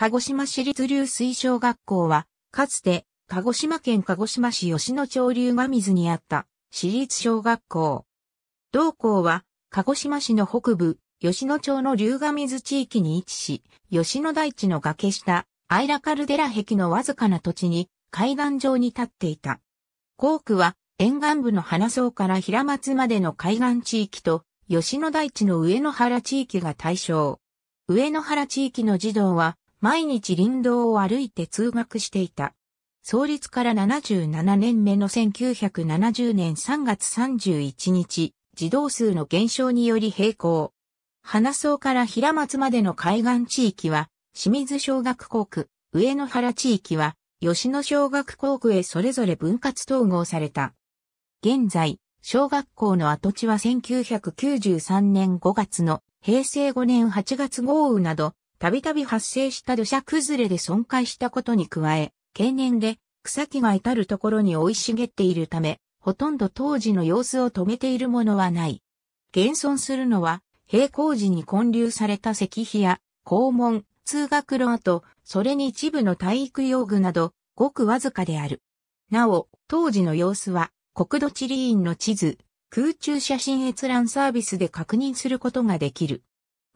鹿児島市立流水小学校は、かつて、鹿児島県鹿児島市吉野町流が水にあった市立小学校。同校は、鹿児島市の北部、吉野町の龍ヶ水地域に位置し、吉野大地の崖下、アイラカルデラ壁のわずかな土地に階段状に立っていた。校区は沿岸部の花荘から平松までの海岸地域と吉野大地の上野原地域が対象。上野原地域の児童は毎日林道を歩いて通学していた。創立から77年目の1970年3月31日、児童数の減少により平行。花荘から平松までの海岸地域は、清水小学校区、上野原地域は、吉野小学校区へそれぞれ分割統合された。現在、小学校の跡地は1993年5月の平成5年8月豪雨などたびたび発生した土砂崩れで損壊したことに加え、経年で草木が至るところに生い茂っているため、ほとんど当時の様子を止めているものはない。現存するのは、平行時に建立された石碑や、校門、通学路跡、それに一部の体育用具など、ごくわずかである。なお、当時の様子は、国土地理院の地図、空中写真閲覧サービスで確認することができる。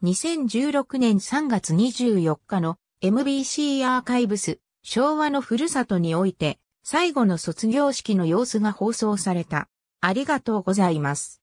2016年3月24日の MBC アーカイブス昭和のふるさとにおいて最後の卒業式の様子が放送された。ありがとうございます。